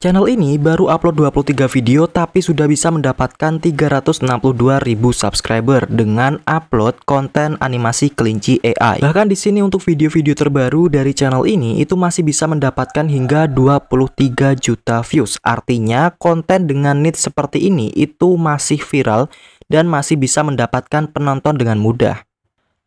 Channel ini baru upload 23 video tapi sudah bisa mendapatkan ribu subscriber dengan upload konten animasi kelinci AI. Bahkan di sini untuk video-video terbaru dari channel ini itu masih bisa mendapatkan hingga 23 juta views. Artinya konten dengan niche seperti ini itu masih viral dan masih bisa mendapatkan penonton dengan mudah.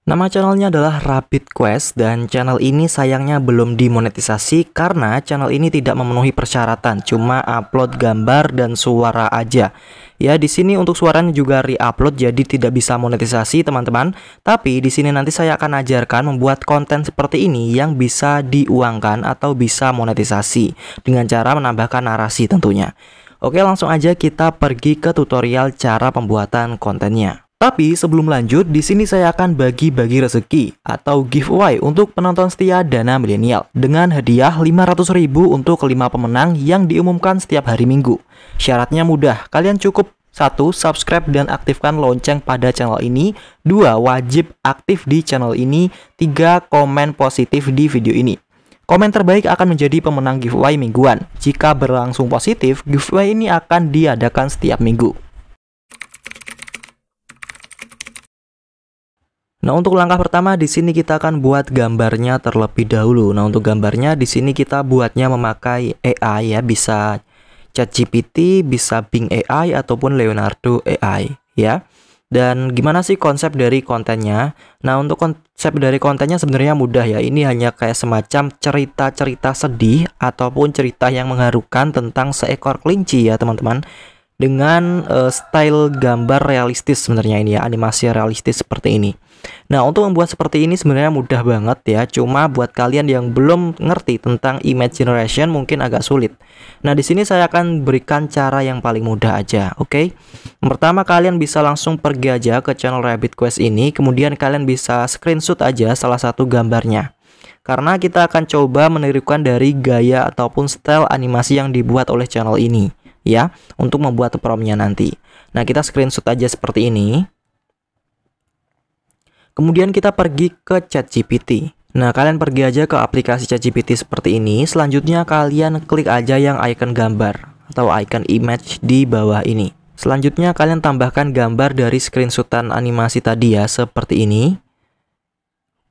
Nama channelnya adalah Rapid Quest dan channel ini sayangnya belum dimonetisasi karena channel ini tidak memenuhi persyaratan, cuma upload gambar dan suara aja. Ya, di sini untuk suaranya juga re-upload jadi tidak bisa monetisasi, teman-teman. Tapi di sini nanti saya akan ajarkan membuat konten seperti ini yang bisa diuangkan atau bisa monetisasi dengan cara menambahkan narasi tentunya. Oke, langsung aja kita pergi ke tutorial cara pembuatan kontennya. Tapi sebelum lanjut, di sini saya akan bagi-bagi rezeki atau giveaway untuk penonton setia Dana Milenial dengan hadiah 500.000 untuk kelima pemenang yang diumumkan setiap hari Minggu. Syaratnya mudah, kalian cukup 1. Subscribe dan aktifkan lonceng pada channel ini 2. Wajib aktif di channel ini 3. Komen positif di video ini Komen terbaik akan menjadi pemenang giveaway mingguan. Jika berlangsung positif, giveaway ini akan diadakan setiap minggu. Nah, untuk langkah pertama di sini kita akan buat gambarnya terlebih dahulu. Nah, untuk gambarnya di sini kita buatnya memakai AI ya, bisa ChatGPT, bisa Bing AI ataupun Leonardo AI ya. Dan gimana sih konsep dari kontennya? Nah, untuk konsep dari kontennya sebenarnya mudah ya. Ini hanya kayak semacam cerita-cerita sedih ataupun cerita yang mengharukan tentang seekor kelinci ya, teman-teman dengan uh, style gambar realistis sebenarnya ini ya, animasi realistis seperti ini. Nah, untuk membuat seperti ini sebenarnya mudah banget ya, cuma buat kalian yang belum ngerti tentang image generation mungkin agak sulit. Nah, di sini saya akan berikan cara yang paling mudah aja, oke? Okay? Pertama, kalian bisa langsung pergi aja ke channel Rabbit Quest ini, kemudian kalian bisa screenshot aja salah satu gambarnya karena kita akan coba menirukan dari gaya ataupun style animasi yang dibuat oleh channel ini ya untuk membuat promnya nanti. Nah, kita screenshot aja seperti ini. Kemudian kita pergi ke ChatGPT. Nah, kalian pergi aja ke aplikasi ChatGPT seperti ini. Selanjutnya kalian klik aja yang icon gambar atau icon image di bawah ini. Selanjutnya kalian tambahkan gambar dari screenshotan animasi tadi ya seperti ini.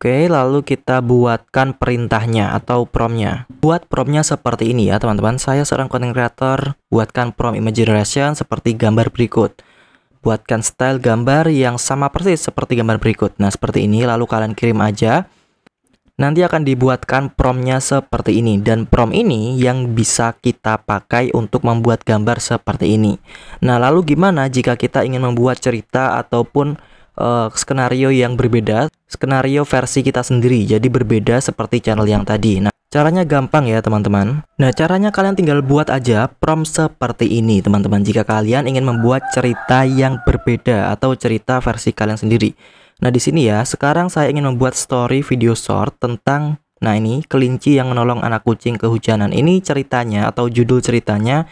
Oke, lalu kita buatkan perintahnya atau promnya. Buat promnya seperti ini ya teman-teman. Saya seorang content creator, buatkan prom image generation seperti gambar berikut. Buatkan style gambar yang sama persis seperti gambar berikut. Nah, seperti ini lalu kalian kirim aja. Nanti akan dibuatkan promnya seperti ini dan prom ini yang bisa kita pakai untuk membuat gambar seperti ini. Nah, lalu gimana jika kita ingin membuat cerita ataupun uh, skenario yang berbeda, skenario versi kita sendiri. Jadi berbeda seperti channel yang tadi. Nah, Caranya gampang ya teman-teman. Nah caranya kalian tinggal buat aja prompt seperti ini teman-teman jika kalian ingin membuat cerita yang berbeda atau cerita versi kalian sendiri. Nah di sini ya sekarang saya ingin membuat story video short tentang nah ini kelinci yang menolong anak kucing kehujanan. Ini ceritanya atau judul ceritanya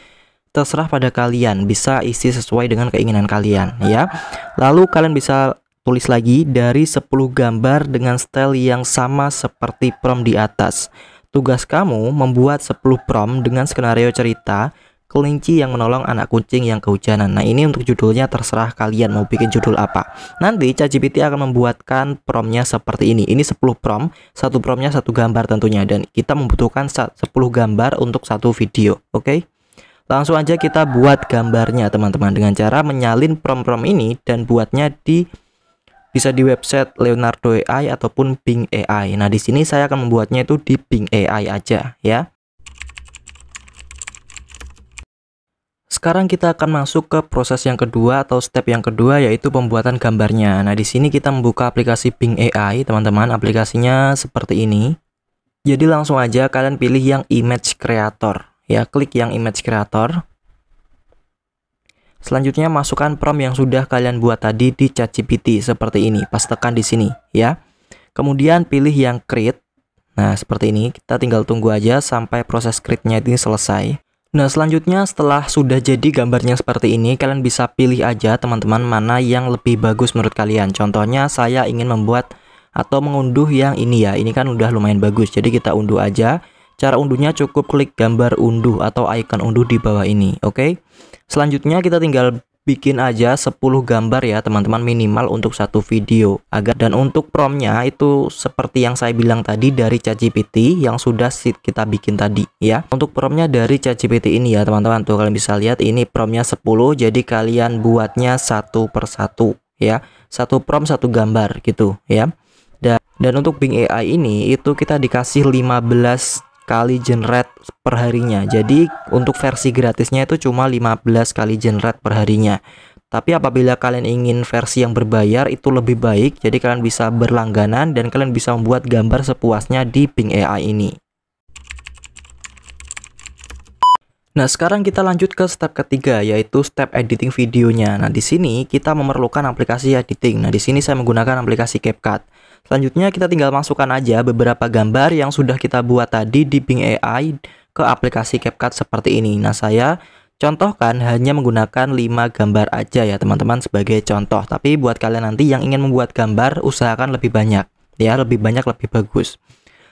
terserah pada kalian, bisa isi sesuai dengan keinginan kalian ya. Lalu kalian bisa tulis lagi dari 10 gambar dengan style yang sama seperti prom di atas. Tugas kamu membuat 10 prom dengan skenario cerita kelinci yang menolong anak kucing yang kehujanan. Nah, ini untuk judulnya terserah kalian mau bikin judul apa. Nanti ChatGPT akan membuatkan promnya seperti ini. Ini 10 prom, satu promnya satu gambar tentunya dan kita membutuhkan 10 gambar untuk satu video, oke? Okay? Langsung aja kita buat gambarnya teman-teman dengan cara menyalin prom-prom ini dan buatnya di bisa di website Leonardo AI ataupun Bing AI. Nah, di sini saya akan membuatnya itu di Bing AI aja ya. Sekarang kita akan masuk ke proses yang kedua atau step yang kedua yaitu pembuatan gambarnya. Nah, di sini kita membuka aplikasi Bing AI, teman-teman. Aplikasinya seperti ini. Jadi langsung aja kalian pilih yang image creator ya klik yang image creator Selanjutnya masukkan prompt yang sudah kalian buat tadi di ChatGPT seperti ini. Pas tekan di sini ya. Kemudian pilih yang create. Nah, seperti ini. Kita tinggal tunggu aja sampai proses create-nya ini selesai. Nah, selanjutnya setelah sudah jadi gambarnya seperti ini, kalian bisa pilih aja teman-teman mana yang lebih bagus menurut kalian. Contohnya saya ingin membuat atau mengunduh yang ini ya. Ini kan udah lumayan bagus. Jadi kita unduh aja. Cara unduhnya cukup klik gambar unduh atau icon unduh di bawah ini, oke? Okay? Selanjutnya kita tinggal bikin aja 10 gambar ya teman-teman minimal untuk satu video agar dan untuk promnya itu seperti yang saya bilang tadi dari ChatGPT yang sudah kita bikin tadi ya untuk promnya dari ChatGPT ini ya teman-teman tuh kalian bisa lihat ini promnya 10 jadi kalian buatnya satu persatu ya satu prom satu gambar gitu ya dan, dan untuk Bing AI ini itu kita dikasih 15 kali generate perharinya jadi untuk versi gratisnya itu cuma 15 kali generate perharinya tapi apabila kalian ingin versi yang berbayar itu lebih baik jadi kalian bisa berlangganan dan kalian bisa membuat gambar sepuasnya di Bing AI ini Nah, sekarang kita lanjut ke step ketiga yaitu step editing videonya. Nah, di sini kita memerlukan aplikasi editing. Nah, di sini saya menggunakan aplikasi CapCut. Selanjutnya kita tinggal masukkan aja beberapa gambar yang sudah kita buat tadi di Bing AI ke aplikasi CapCut seperti ini. Nah, saya contohkan hanya menggunakan 5 gambar aja ya teman-teman sebagai contoh. Tapi buat kalian nanti yang ingin membuat gambar usahakan lebih banyak ya, lebih banyak lebih bagus.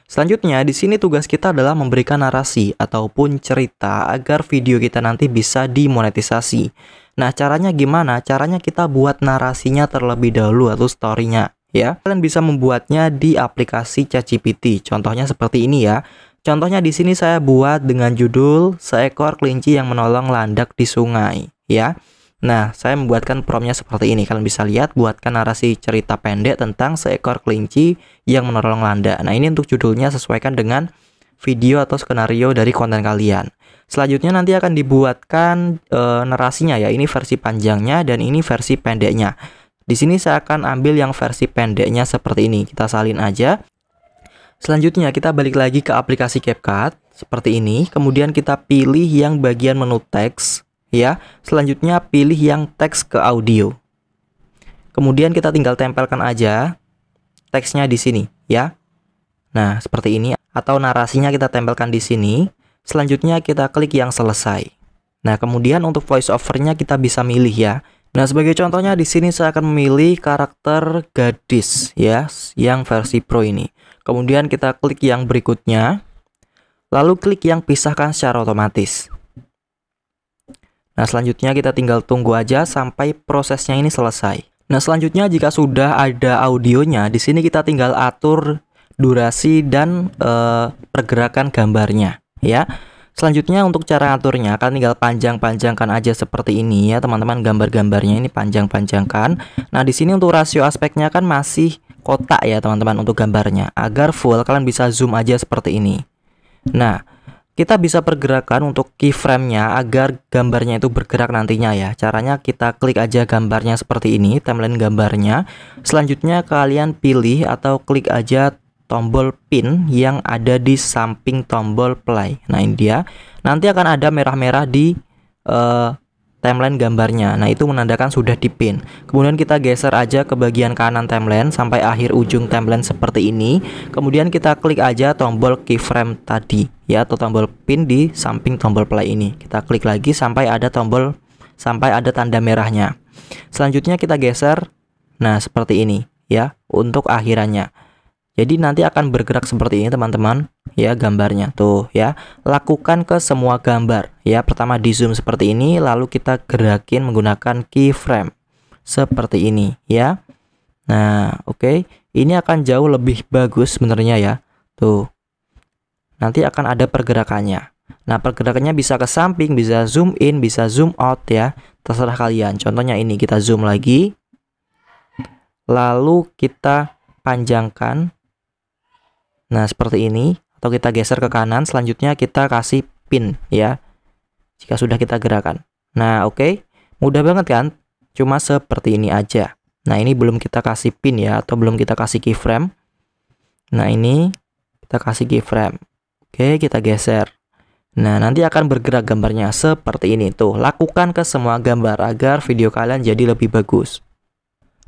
Selanjutnya, di sini tugas kita adalah memberikan narasi ataupun cerita agar video kita nanti bisa dimonetisasi. Nah, caranya gimana? Caranya kita buat narasinya terlebih dahulu atau storynya ya. Kalian bisa membuatnya di aplikasi ChatGPT. Contohnya seperti ini ya. Contohnya di sini saya buat dengan judul seekor kelinci yang menolong landak di sungai, ya. Nah, saya membuatkan promptnya seperti ini. Kalian bisa lihat, buatkan narasi cerita pendek tentang seekor kelinci yang menolong landak. Nah, ini untuk judulnya sesuaikan dengan video atau skenario dari konten kalian. Selanjutnya nanti akan dibuatkan e, narasinya ya. Ini versi panjangnya dan ini versi pendeknya. Di sini saya akan ambil yang versi pendeknya seperti ini. Kita salin aja. Selanjutnya kita balik lagi ke aplikasi CapCut seperti ini. Kemudian kita pilih yang bagian menu teks ya. Selanjutnya pilih yang teks ke audio. Kemudian kita tinggal tempelkan aja teksnya di sini ya. Nah, seperti ini atau narasinya kita tempelkan di sini. Selanjutnya kita klik yang selesai. Nah, kemudian untuk voice overnya kita bisa milih ya. Nah, sebagai contohnya di sini saya akan memilih karakter gadis ya, yang versi Pro ini. Kemudian kita klik yang berikutnya. Lalu klik yang pisahkan secara otomatis. Nah, selanjutnya kita tinggal tunggu aja sampai prosesnya ini selesai. Nah, selanjutnya jika sudah ada audionya, di sini kita tinggal atur durasi dan e, pergerakan gambarnya ya. Selanjutnya untuk cara ngaturnya kalian tinggal panjang-panjangkan aja seperti ini ya teman-teman gambar-gambarnya ini panjang-panjangkan. Nah di sini untuk rasio aspeknya kan masih kotak ya teman-teman untuk gambarnya agar full kalian bisa zoom aja seperti ini. Nah kita bisa pergerakan untuk keyframe-nya agar gambarnya itu bergerak nantinya ya. Caranya kita klik aja gambarnya seperti ini, timeline gambarnya. Selanjutnya kalian pilih atau klik aja tombol pin yang ada di samping tombol play. Nah, ini dia. Nanti akan ada merah-merah di uh, timeline gambarnya. Nah, itu menandakan sudah dipin. Kemudian kita geser aja ke bagian kanan timeline sampai akhir ujung timeline seperti ini. Kemudian kita klik aja tombol keyframe tadi ya atau tombol pin di samping tombol play ini. Kita klik lagi sampai ada tombol sampai ada tanda merahnya. Selanjutnya kita geser nah seperti ini ya untuk akhirannya. Jadi nanti akan bergerak seperti ini teman-teman ya gambarnya tuh ya. Lakukan ke semua gambar ya. Pertama di zoom seperti ini lalu kita gerakin menggunakan keyframe seperti ini ya. Nah, oke. Okay. Ini akan jauh lebih bagus sebenarnya ya. Tuh. Nanti akan ada pergerakannya. Nah, pergerakannya bisa ke samping, bisa zoom in, bisa zoom out ya. Terserah kalian. Contohnya ini kita zoom lagi. Lalu kita panjangkan Nah, seperti ini. Atau kita geser ke kanan, selanjutnya kita kasih pin ya. Jika sudah kita gerakan. Nah, oke. Okay. Mudah banget kan? Cuma seperti ini aja. Nah, ini belum kita kasih pin ya, atau belum kita kasih keyframe. Nah, ini kita kasih keyframe. Oke, okay, kita geser. Nah, nanti akan bergerak gambarnya seperti ini. Tuh, lakukan ke semua gambar agar video kalian jadi lebih bagus.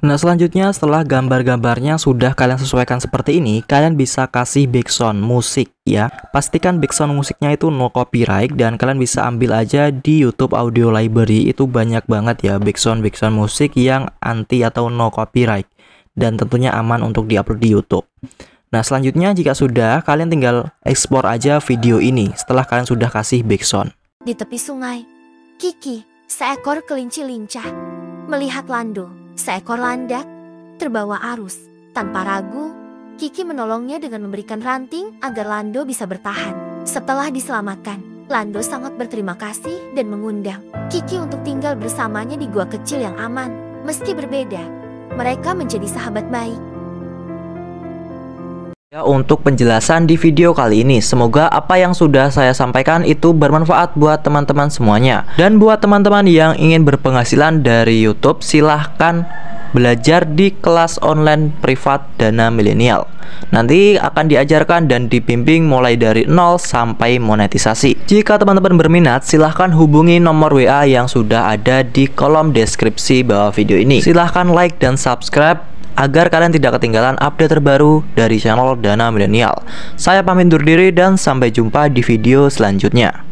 Nah selanjutnya setelah gambar-gambarnya sudah kalian sesuaikan seperti ini, kalian bisa kasih background musik ya. Pastikan background musiknya itu no copyright dan kalian bisa ambil aja di YouTube Audio Library itu banyak banget ya background-background musik yang anti atau no copyright dan tentunya aman untuk diupload di YouTube. Nah selanjutnya jika sudah kalian tinggal ekspor aja video ini setelah kalian sudah kasih background. Di tepi sungai, Kiki, seekor kelinci lincah, melihat landung Seekor landak, terbawa arus. Tanpa ragu, Kiki menolongnya dengan memberikan ranting agar Lando bisa bertahan. Setelah diselamatkan, Lando sangat berterima kasih dan mengundang Kiki untuk tinggal bersamanya di gua kecil yang aman. Meski berbeda, mereka menjadi sahabat baik. Ya, untuk penjelasan di video kali ini, semoga apa yang sudah saya sampaikan itu bermanfaat buat teman-teman semuanya. Dan buat teman-teman yang ingin berpenghasilan dari YouTube, silahkan belajar di kelas online privat Dana Milenial. Nanti akan diajarkan dan dibimbing mulai dari nol sampai monetisasi. Jika teman-teman berminat, silahkan hubungi nomor WA yang sudah ada di kolom deskripsi bawah video ini. Silahkan like dan subscribe agar kalian tidak ketinggalan update terbaru dari channel Dana Milenial. Saya pamit undur diri dan sampai jumpa di video selanjutnya.